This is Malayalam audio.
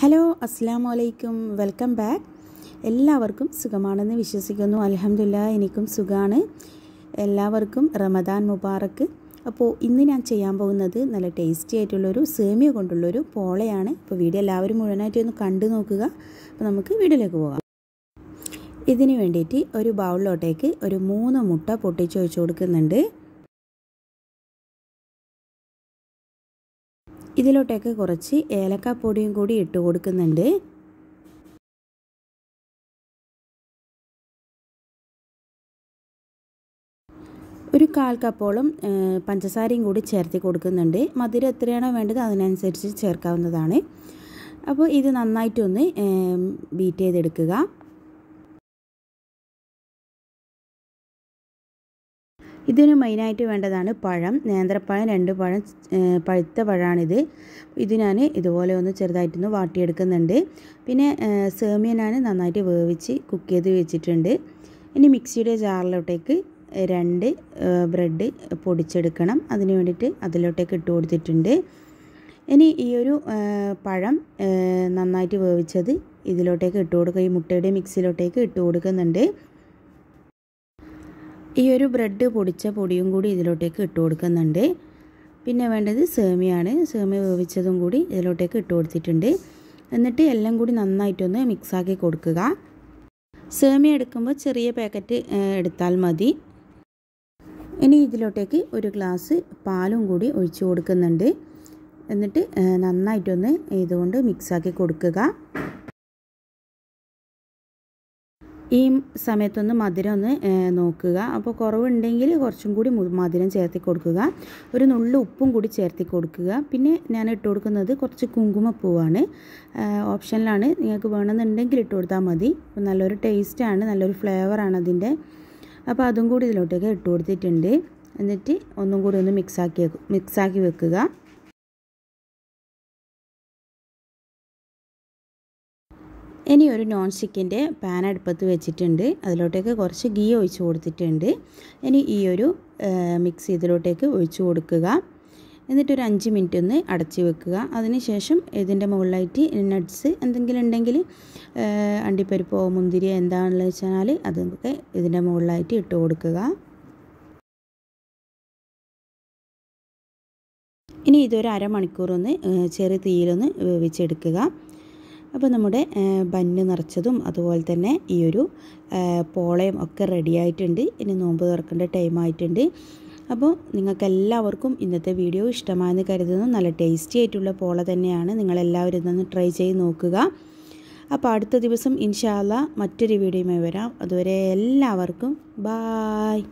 ഹലോ അസ്സാം വലൈക്കും വെൽക്കം ബാക്ക് എല്ലാവർക്കും സുഖമാണെന്ന് വിശ്വസിക്കുന്നു അലഹമില്ല എനിക്കും സുഖമാണ് എല്ലാവർക്കും റമദാൻ മുബാറക്ക് അപ്പോൾ ഇന്ന് ഞാൻ ചെയ്യാൻ പോകുന്നത് നല്ല ടേസ്റ്റി ആയിട്ടുള്ളൊരു സേമിയ കൊണ്ടുള്ളൊരു പോളയാണ് ഇപ്പോൾ വീഡിയോ എല്ലാവരും മുഴുവനായിട്ട് ഒന്ന് കണ്ടു നോക്കുക അപ്പോൾ നമുക്ക് വീഡിയോയിലേക്ക് പോകാം ഇതിന് വേണ്ടിയിട്ട് ഒരു ബൗളിലോട്ടേക്ക് ഒരു മൂന്ന് മുട്ട പൊട്ടിച്ച് വെച്ച് കൊടുക്കുന്നുണ്ട് ഇതിലോട്ടൊക്കെ കുറച്ച് ഏലക്കാപ്പൊടിയും കൂടി ഇട്ട് കൊടുക്കുന്നുണ്ട് ഒരു കാൽ കപ്പോളം പഞ്ചസാരയും കൂടി ചേർത്തി കൊടുക്കുന്നുണ്ട് മധുരം എത്രയാണോ വേണ്ടത് അതിനനുസരിച്ച് ചേർക്കാവുന്നതാണ് അപ്പോൾ ഇത് നന്നായിട്ടൊന്ന് ബീറ്റ് ചെയ്തെടുക്കുക ഇതിന് മെയിനായിട്ട് വേണ്ടതാണ് പഴം നേന്ത്രപ്പഴം രണ്ട് പഴം പഴുത്ത പഴമാണിത് ഇത് ഞാൻ ഇതുപോലെ ഒന്ന് ചെറുതായിട്ടൊന്ന് വാട്ടിയെടുക്കുന്നുണ്ട് പിന്നെ സേമിയ ഞാൻ നന്നായിട്ട് വേവിച്ച് കുക്ക് ചെയ്ത് വെച്ചിട്ടുണ്ട് ഇനി മിക്സിയുടെ ജാറിലോട്ടേക്ക് രണ്ട് ബ്രെഡ് പൊടിച്ചെടുക്കണം അതിന് വേണ്ടിയിട്ട് അതിലോട്ടേക്ക് ഇട്ട് കൊടുത്തിട്ടുണ്ട് ഇനി ഈ ഒരു പഴം നന്നായിട്ട് വേവിച്ചത് ഇതിലോട്ടേക്ക് ഇട്ട് കൊടുക്കുക ഈ മുട്ടയുടെ മിക്സിയിലോട്ടേക്ക് ഇട്ട് കൊടുക്കുന്നുണ്ട് ഈ ഒരു ബ്രെഡ് പൊടിച്ച പൊടിയും കൂടി ഇതിലോട്ടേക്ക് ഇട്ട് കൊടുക്കുന്നുണ്ട് പിന്നെ വേണ്ടത് സേമിയാണ് സേമിയ വേവിച്ചതും കൂടി ഇതിലോട്ടേക്ക് ഇട്ട് കൊടുത്തിട്ടുണ്ട് എന്നിട്ട് എല്ലാം കൂടി നന്നായിട്ടൊന്ന് മിക്സാക്കി കൊടുക്കുക സേമിയ എടുക്കുമ്പോൾ ചെറിയ പാക്കറ്റ് എടുത്താൽ മതി ഇനി ഇതിലോട്ടേക്ക് ഒരു ഗ്ലാസ് പാലും കൂടി ഒഴിച്ചു കൊടുക്കുന്നുണ്ട് എന്നിട്ട് നന്നായിട്ടൊന്ന് ഇതുകൊണ്ട് മിക്സാക്കി കൊടുക്കുക ഈ സമയത്തൊന്ന് മധുരം ഒന്ന് നോക്കുക അപ്പോൾ കുറവുണ്ടെങ്കിൽ കുറച്ചും കൂടി മധുരം ചേർത്തി കൊടുക്കുക ഒരു നുള്ളു ഉപ്പും കൂടി ചേർത്തി കൊടുക്കുക പിന്നെ ഞാൻ ഇട്ട് കൊടുക്കുന്നത് കുറച്ച് കുങ്കുമപ്പൂവാണ് ഓപ്ഷനിലാണ് നിങ്ങൾക്ക് വേണമെന്നുണ്ടെങ്കിൽ ഇട്ട് കൊടുത്താൽ മതി നല്ലൊരു ടേസ്റ്റാണ് നല്ലൊരു ഫ്ലേവറാണ് അതിൻ്റെ അപ്പോൾ അതും കൂടി ഇതിലോട്ടേക്ക് ഇട്ട് കൊടുത്തിട്ടുണ്ട് എന്നിട്ട് ഒന്നും കൂടി ഒന്ന് മിക്സാക്കി മിക്സാക്കി വെക്കുക ഇനി ഒരു നോൺ സ്റ്റിക്കിൻ്റെ പാൻ അടുപ്പത്ത് വെച്ചിട്ടുണ്ട് അതിലോട്ടേക്ക് കുറച്ച് ഗീ ഒഴിച്ച് കൊടുത്തിട്ടുണ്ട് ഇനി ഈ ഒരു മിക്സ് ഇതിലോട്ടേക്ക് ഒഴിച്ചു കൊടുക്കുക എന്നിട്ടൊരു അഞ്ച് മിനിറ്റ് ഒന്ന് അടച്ചു വെക്കുക അതിനുശേഷം ഇതിൻ്റെ മുകളിലായിട്ട് നട്ട്സ് എന്തെങ്കിലും ഉണ്ടെങ്കിൽ അണ്ടിപ്പരിപ്പോ മുന്തിരി എന്താണെന്ന് വെച്ചാൽ അതൊക്കെ ഇതിൻ്റെ മുകളിലായിട്ട് ഇട്ട് കൊടുക്കുക ഇനി ഇതൊരു അരമണിക്കൂർ ഒന്ന് ചെറിയ തീയിലൊന്ന് വേവിച്ചെടുക്കുക അപ്പോൾ നമ്മുടെ ബന്ന് നിറച്ചതും അതുപോലെ തന്നെ ഈ ഒരു പോളയും ഒക്കെ റെഡിയായിട്ടുണ്ട് ഇനി നോമ്പ് തുറക്കേണ്ട ടൈം ആയിട്ടുണ്ട് അപ്പോൾ നിങ്ങൾക്ക് എല്ലാവർക്കും ഇന്നത്തെ വീഡിയോ ഇഷ്ടമായെന്ന് കരുതുന്നു നല്ല ടേസ്റ്റി ആയിട്ടുള്ള പോള തന്നെയാണ് നിങ്ങളെല്ലാവരും ഇന്നൊന്ന് ട്രൈ ചെയ്ത് നോക്കുക അപ്പോൾ അടുത്ത ദിവസം ഇൻഷാല്ല മറ്റൊരു വീഡിയോയുമായി വരാം അതുവരെ എല്ലാവർക്കും ബായ്